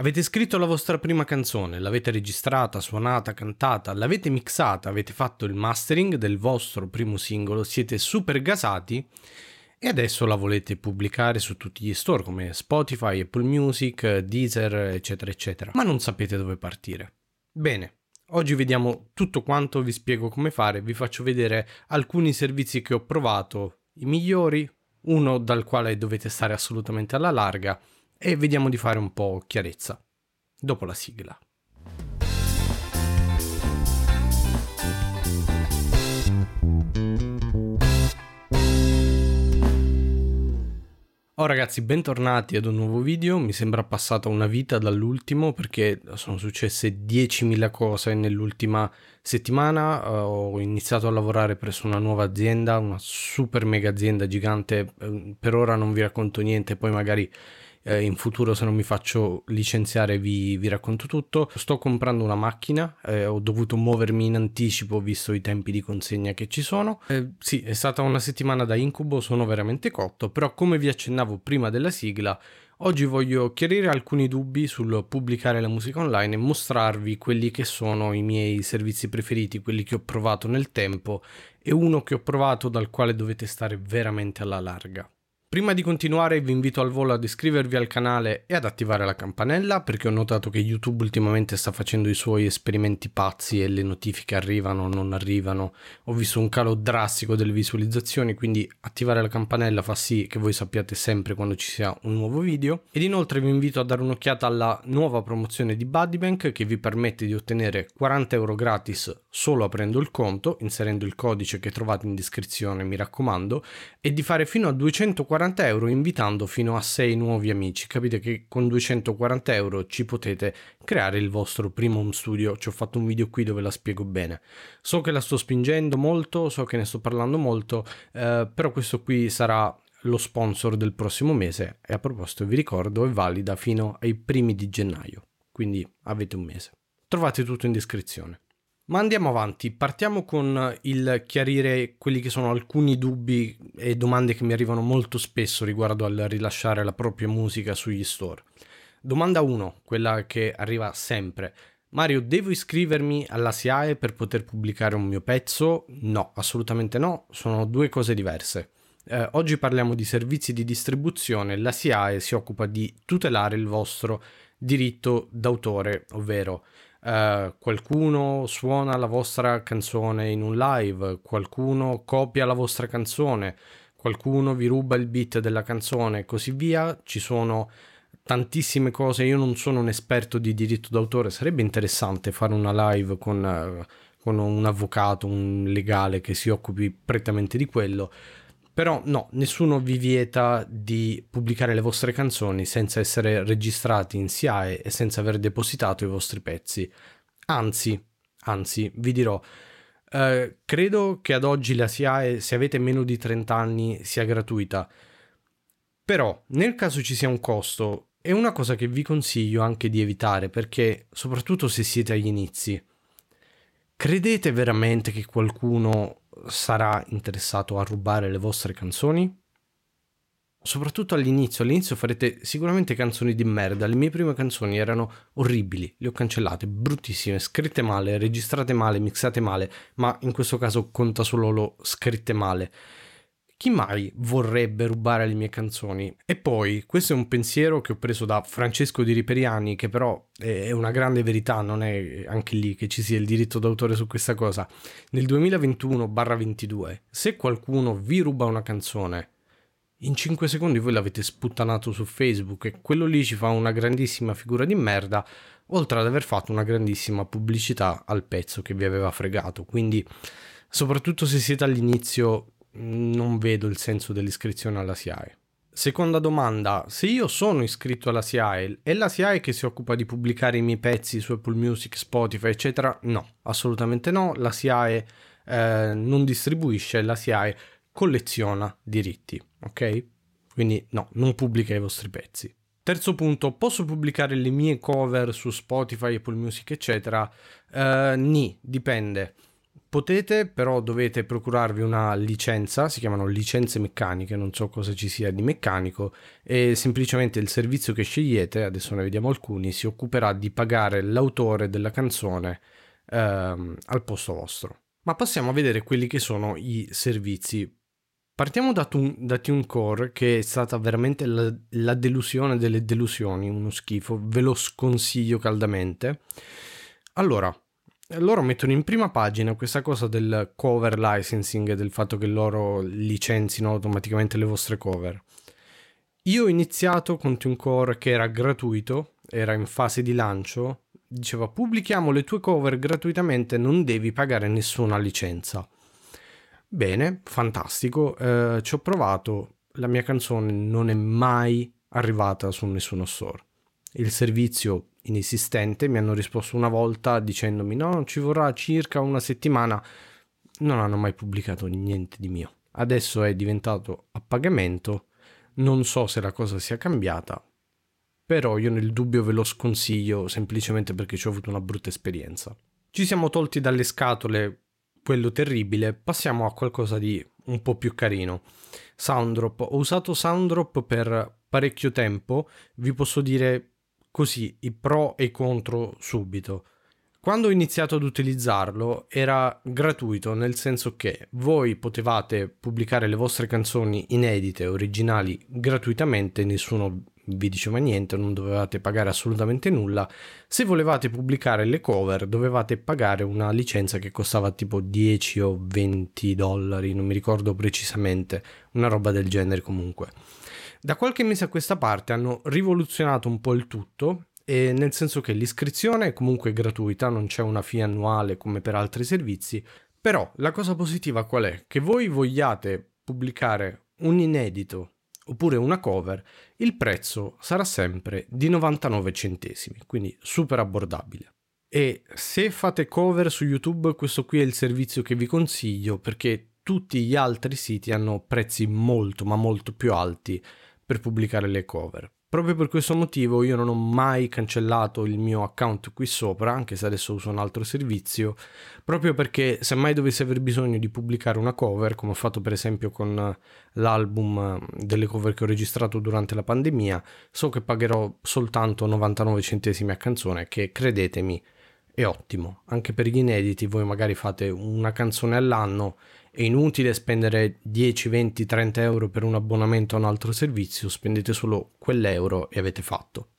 Avete scritto la vostra prima canzone, l'avete registrata, suonata, cantata, l'avete mixata, avete fatto il mastering del vostro primo singolo, siete super gasati e adesso la volete pubblicare su tutti gli store come Spotify, Apple Music, Deezer, eccetera, eccetera, ma non sapete dove partire. Bene. Oggi vediamo tutto quanto, vi spiego come fare, vi faccio vedere alcuni servizi che ho provato, i migliori, uno dal quale dovete stare assolutamente alla larga e vediamo di fare un po' chiarezza dopo la sigla. Oh ragazzi, bentornati ad un nuovo video. Mi sembra passata una vita dall'ultimo perché sono successe 10.000 cose nell'ultima settimana. Eh, ho iniziato a lavorare presso una nuova azienda, una super mega azienda gigante. Eh, per ora non vi racconto niente, poi magari eh, in futuro se non mi faccio licenziare vi, vi racconto tutto. Sto comprando una macchina, eh, ho dovuto muovermi in anticipo visto i tempi di consegna che ci sono. Eh, sì, è stata una settimana da incubo, sono veramente cotto, però come vi accennavo prima della sigla, Oggi voglio chiarire alcuni dubbi sul pubblicare la musica online e mostrarvi quelli che sono i miei servizi preferiti, quelli che ho provato nel tempo e uno che ho provato dal quale dovete stare veramente alla larga. Prima di continuare vi invito al volo ad iscrivervi al canale e ad attivare la campanella perché ho notato che YouTube ultimamente sta facendo i suoi esperimenti pazzi e le notifiche arrivano o non arrivano. Ho visto un calo drastico delle visualizzazioni, quindi attivare la campanella fa sì che voi sappiate sempre quando ci sia un nuovo video. Ed inoltre vi invito a dare un'occhiata alla nuova promozione di Buddybank che vi permette di ottenere 40 euro gratis solo aprendo il conto, inserendo il codice che trovate in descrizione, mi raccomando, e di fare fino a 240 240 euro invitando fino a 6 nuovi amici. Capite che con 240 euro ci potete creare il vostro primo home studio. Ci ho fatto un video qui dove la spiego bene. So che la sto spingendo molto, so che ne sto parlando molto, eh, però questo qui sarà lo sponsor del prossimo mese e a proposito vi ricordo è valida fino ai primi di gennaio, quindi avete un mese. Trovate tutto in descrizione. Ma andiamo avanti, partiamo con il chiarire quelli che sono alcuni dubbi e domande che mi arrivano molto spesso riguardo al rilasciare la propria musica sugli store. Domanda 1, quella che arriva sempre. Mario, devo iscrivermi alla SIAE per poter pubblicare un mio pezzo? No, assolutamente no, sono due cose diverse. Eh, oggi parliamo di servizi di distribuzione, la SIAE si occupa di tutelare il vostro diritto d'autore, ovvero Uh, qualcuno suona la vostra canzone in un live, qualcuno copia la vostra canzone, qualcuno vi ruba il beat della canzone e così via. Ci sono tantissime cose. Io non sono un esperto di diritto d'autore, sarebbe interessante fare una live con, uh, con un avvocato, un legale che si occupi prettamente di quello però no, nessuno vi vieta di pubblicare le vostre canzoni senza essere registrati in SIAE e senza aver depositato i vostri pezzi. Anzi, anzi, vi dirò, eh, credo che ad oggi la SIAE, se avete meno di 30 anni, sia gratuita. Però, nel caso ci sia un costo, è una cosa che vi consiglio anche di evitare, perché soprattutto se siete agli inizi, credete veramente che qualcuno sarà interessato a rubare le vostre canzoni? Soprattutto all'inizio, all'inizio farete sicuramente canzoni di merda, le mie prime canzoni erano orribili, le ho cancellate, bruttissime, scritte male, registrate male, mixate male, ma in questo caso conta solo lo scritte male chi mai vorrebbe rubare le mie canzoni? E poi, questo è un pensiero che ho preso da Francesco di Riperiani, che però è una grande verità, non è anche lì che ci sia il diritto d'autore su questa cosa. Nel 2021-22, se qualcuno vi ruba una canzone, in 5 secondi voi l'avete sputtanato su Facebook e quello lì ci fa una grandissima figura di merda, oltre ad aver fatto una grandissima pubblicità al pezzo che vi aveva fregato. Quindi, soprattutto se siete all'inizio non vedo il senso dell'iscrizione alla SIAE. Seconda domanda, se io sono iscritto alla SIAE, è la SIAE che si occupa di pubblicare i miei pezzi su Apple Music, Spotify, eccetera? No, assolutamente no, la SIAE eh, non distribuisce, la SIAE colleziona diritti, ok? Quindi no, non pubblica i vostri pezzi. Terzo punto, posso pubblicare le mie cover su Spotify, Apple Music, eccetera? Eh, ni, dipende. Potete, però dovete procurarvi una licenza, si chiamano licenze meccaniche, non so cosa ci sia di meccanico, e semplicemente il servizio che scegliete, adesso ne vediamo alcuni, si occuperà di pagare l'autore della canzone ehm, al posto vostro. Ma passiamo a vedere quelli che sono i servizi. Partiamo da, tu- da TuneCore, che è stata veramente la-, la delusione delle delusioni, uno schifo, ve lo sconsiglio caldamente. Allora, loro mettono in prima pagina questa cosa del cover licensing, del fatto che loro licenzino automaticamente le vostre cover. Io ho iniziato con TuneCore che era gratuito, era in fase di lancio, diceva pubblichiamo le tue cover gratuitamente, non devi pagare nessuna licenza. Bene, fantastico, eh, ci ho provato, la mia canzone non è mai arrivata su nessuno store il servizio inesistente, mi hanno risposto una volta dicendomi no, ci vorrà circa una settimana, non hanno mai pubblicato niente di mio. Adesso è diventato a pagamento, non so se la cosa sia cambiata, però io nel dubbio ve lo sconsiglio semplicemente perché ci ho avuto una brutta esperienza. Ci siamo tolti dalle scatole quello terribile, passiamo a qualcosa di un po' più carino. Soundrop, ho usato Soundrop per parecchio tempo, vi posso dire così i pro e i contro subito. Quando ho iniziato ad utilizzarlo era gratuito, nel senso che voi potevate pubblicare le vostre canzoni inedite, originali, gratuitamente, nessuno vi diceva niente, non dovevate pagare assolutamente nulla. Se volevate pubblicare le cover dovevate pagare una licenza che costava tipo 10 o 20 dollari, non mi ricordo precisamente, una roba del genere comunque. Da qualche mese a questa parte hanno rivoluzionato un po' il tutto, nel senso che l'iscrizione è comunque gratuita, non c'è una fee annuale come per altri servizi, però la cosa positiva qual è? Che voi vogliate pubblicare un inedito oppure una cover, il prezzo sarà sempre di 99 centesimi, quindi super abbordabile. E se fate cover su YouTube, questo qui è il servizio che vi consiglio perché tutti gli altri siti hanno prezzi molto ma molto più alti per pubblicare le cover. Proprio per questo motivo io non ho mai cancellato il mio account qui sopra, anche se adesso uso un altro servizio, proprio perché se mai dovessi aver bisogno di pubblicare una cover, come ho fatto per esempio con l'album delle cover che ho registrato durante la pandemia, so che pagherò soltanto 99 centesimi a canzone, che credetemi è ottimo, anche per gli inediti voi magari fate una canzone all'anno, è inutile spendere 10, 20, 30 euro per un abbonamento a un altro servizio, spendete solo quell'euro e avete fatto.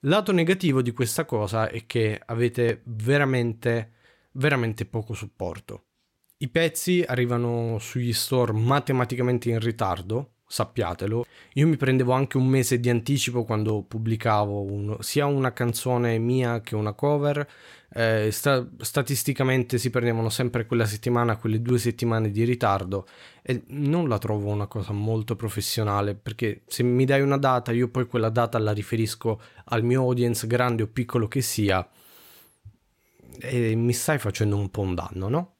Lato negativo di questa cosa è che avete veramente, veramente poco supporto. I pezzi arrivano sugli store matematicamente in ritardo, sappiatelo. Io mi prendevo anche un mese di anticipo quando pubblicavo un, sia una canzone mia che una cover. Eh, sta, statisticamente si prendevano sempre quella settimana, quelle due settimane di ritardo e non la trovo una cosa molto professionale perché se mi dai una data io poi quella data la riferisco al mio audience grande o piccolo che sia e mi stai facendo un po' un danno, no?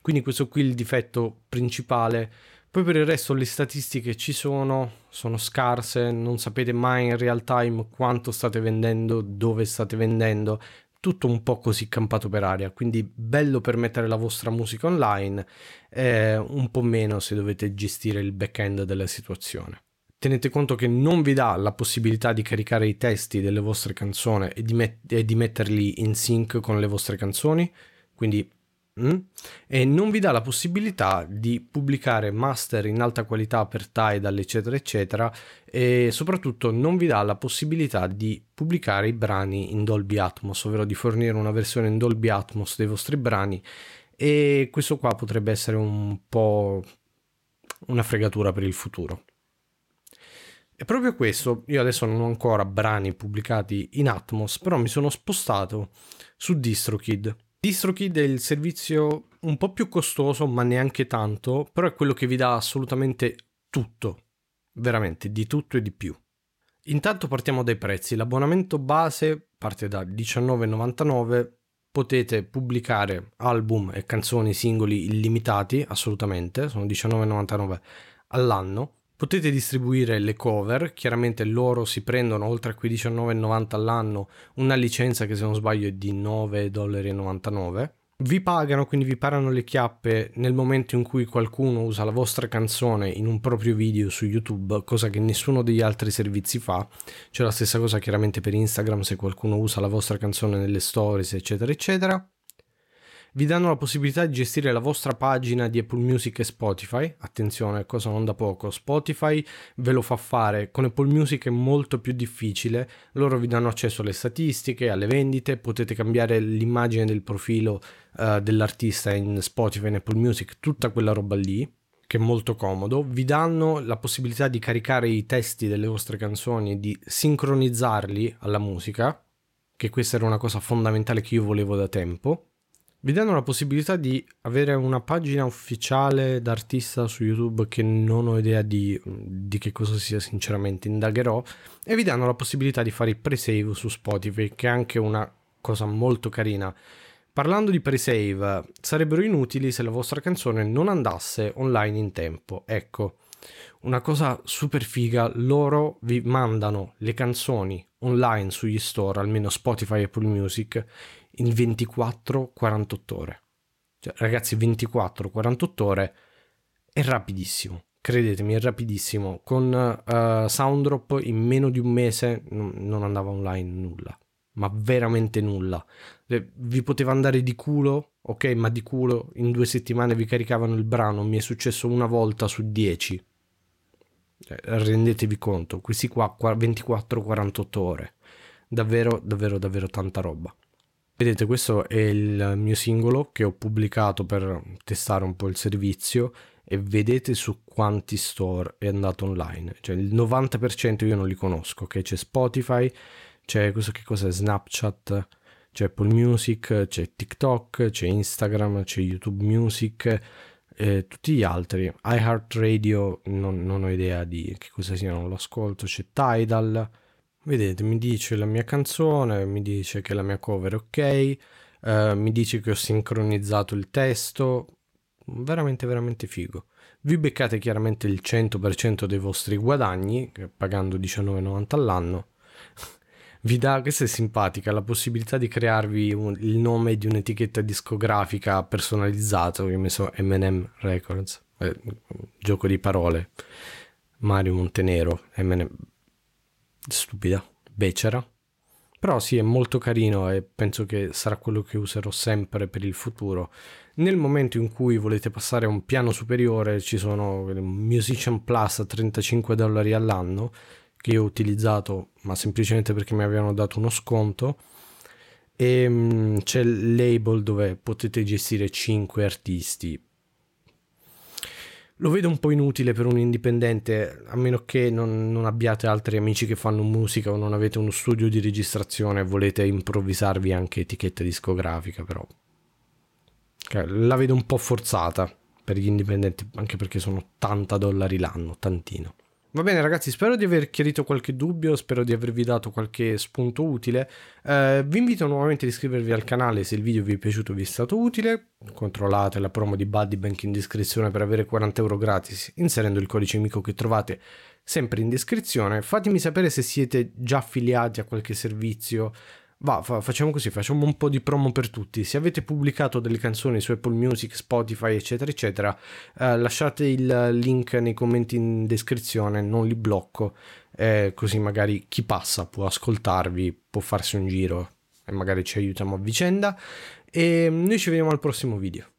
Quindi questo qui è il difetto principale poi per il resto le statistiche ci sono, sono scarse, non sapete mai in real time quanto state vendendo, dove state vendendo, tutto un po' così campato per aria, quindi bello per mettere la vostra musica online, eh, un po' meno se dovete gestire il back-end della situazione. Tenete conto che non vi dà la possibilità di caricare i testi delle vostre canzoni e di, met- e di metterli in sync con le vostre canzoni, quindi Mm? e non vi dà la possibilità di pubblicare master in alta qualità per Tidal eccetera eccetera e soprattutto non vi dà la possibilità di pubblicare i brani in Dolby Atmos ovvero di fornire una versione in Dolby Atmos dei vostri brani e questo qua potrebbe essere un po' una fregatura per il futuro e proprio questo, io adesso non ho ancora brani pubblicati in Atmos, però mi sono spostato su DistroKid DistroKid è il servizio un po' più costoso, ma neanche tanto, però è quello che vi dà assolutamente tutto, veramente di tutto e di più. Intanto partiamo dai prezzi. L'abbonamento base parte da 19,99. Potete pubblicare album e canzoni singoli illimitati, assolutamente, sono 19,99 all'anno. Potete distribuire le cover, chiaramente loro si prendono oltre a quei 19,90 all'anno una licenza che se non sbaglio è di 9,99 vi pagano, quindi vi parano le chiappe nel momento in cui qualcuno usa la vostra canzone in un proprio video su YouTube, cosa che nessuno degli altri servizi fa. C'è la stessa cosa chiaramente per Instagram se qualcuno usa la vostra canzone nelle stories, eccetera, eccetera vi danno la possibilità di gestire la vostra pagina di Apple Music e Spotify. Attenzione, cosa non da poco, Spotify ve lo fa fare, con Apple Music è molto più difficile, loro vi danno accesso alle statistiche, alle vendite, potete cambiare l'immagine del profilo uh, dell'artista in Spotify, in Apple Music, tutta quella roba lì che è molto comodo, vi danno la possibilità di caricare i testi delle vostre canzoni e di sincronizzarli alla musica, che questa era una cosa fondamentale che io volevo da tempo vi danno la possibilità di avere una pagina ufficiale d'artista su YouTube che non ho idea di, mm, di che cosa sia sinceramente, indagherò, e vi danno la possibilità di fare i pre-save su Spotify, che è anche una cosa molto carina. Parlando di pre-save, sarebbero inutili se la vostra canzone non andasse online in tempo, ecco. Una cosa super figa, loro vi mandano le canzoni online sugli store, almeno Spotify e Apple Music, in 24-48 ore. Cioè, ragazzi, 24-48 ore è rapidissimo. Credetemi, è rapidissimo. Con uh, Soundrop in meno di un mese n- non andava online nulla. Ma veramente nulla. Vi poteva andare di culo, ok, ma di culo in due settimane vi caricavano il brano. Mi è successo una volta su dieci. Cioè, rendetevi conto, questi qua 24-48 ore. Davvero, davvero, davvero tanta roba. Vedete, questo è il mio singolo che ho pubblicato per testare un po' il servizio e vedete su quanti store è andato online. Cioè il 90% io non li conosco, che c'è Spotify, c'è questo che cos'è Snapchat, c'è Apple Music, c'è TikTok, c'è Instagram, c'è YouTube Music eh, tutti gli altri. iHeartRadio non, non ho idea di che cosa siano, non lo ascolto, c'è Tidal Vedete, mi dice la mia canzone, mi dice che la mia cover è ok, eh, mi dice che ho sincronizzato il testo, veramente veramente figo. Vi beccate chiaramente il 100% dei vostri guadagni, pagando 19,90 all'anno. Vi dà, questa è simpatica, la possibilità di crearvi un, il nome di un'etichetta discografica personalizzata, che ho messo M&M Records, eh, gioco di parole. Mario Montenero, M&M, stupida, becera. Però sì, è molto carino e penso che sarà quello che userò sempre per il futuro. Nel momento in cui volete passare a un piano superiore ci sono eh, Musician Plus a 35 dollari all'anno che io ho utilizzato ma semplicemente perché mi avevano dato uno sconto e ehm, c'è il label dove potete gestire 5 artisti lo vedo un po' inutile per un indipendente, a meno che non, non, abbiate altri amici che fanno musica o non avete uno studio di registrazione e volete improvvisarvi anche etichetta discografica, però cioè, la vedo un po' forzata per gli indipendenti, anche perché sono 80 dollari l'anno, tantino. Va bene ragazzi, spero di aver chiarito qualche dubbio, spero di avervi dato qualche spunto utile. Eh, vi invito nuovamente ad iscrivervi al canale se il video vi è piaciuto vi è stato utile. Controllate la promo di Buddy Bank in descrizione per avere 40 euro gratis inserendo il codice amico che trovate sempre in descrizione. Fatemi sapere se siete già affiliati a qualche servizio Va, fa, facciamo così, facciamo un po' di promo per tutti. Se avete pubblicato delle canzoni su Apple Music, Spotify, eccetera, eccetera, eh, lasciate il link nei commenti in descrizione, non li blocco, eh, così magari chi passa può ascoltarvi, può farsi un giro e magari ci aiutiamo a vicenda. E noi ci vediamo al prossimo video.